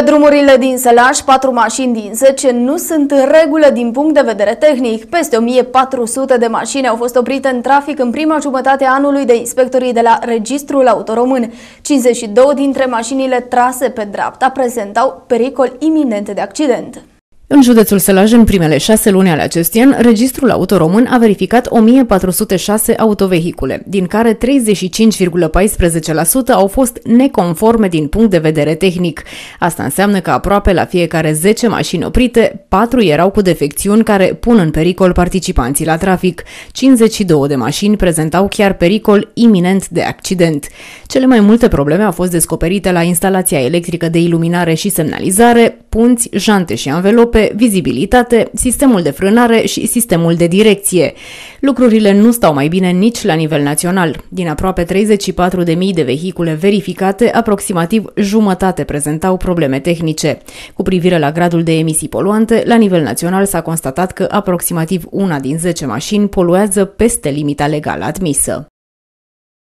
Pe drumurile din Sălaș, patru mașini din 10 nu sunt în regulă din punct de vedere tehnic. Peste 1400 de mașini au fost oprite în trafic în prima jumătate a anului de inspectorii de la Registrul Autoromân. 52 dintre mașinile trase pe dreapta prezentau pericol iminent de accident. În județul Sălaj, în primele șase luni ale acestui an, Registrul Auto Român a verificat 1406 autovehicule, din care 35,14% au fost neconforme din punct de vedere tehnic. Asta înseamnă că aproape la fiecare 10 mașini oprite, 4 erau cu defecțiuni care pun în pericol participanții la trafic. 52 de mașini prezentau chiar pericol iminent de accident. Cele mai multe probleme au fost descoperite la instalația electrică de iluminare și semnalizare, punți, jante și anvelope, vizibilitate, sistemul de frânare și sistemul de direcție. Lucrurile nu stau mai bine nici la nivel național. Din aproape 34.000 de vehicule verificate, aproximativ jumătate prezentau probleme tehnice. Cu privire la gradul de emisii poluante, la nivel național s-a constatat că aproximativ una din 10 mașini poluează peste limita legală admisă.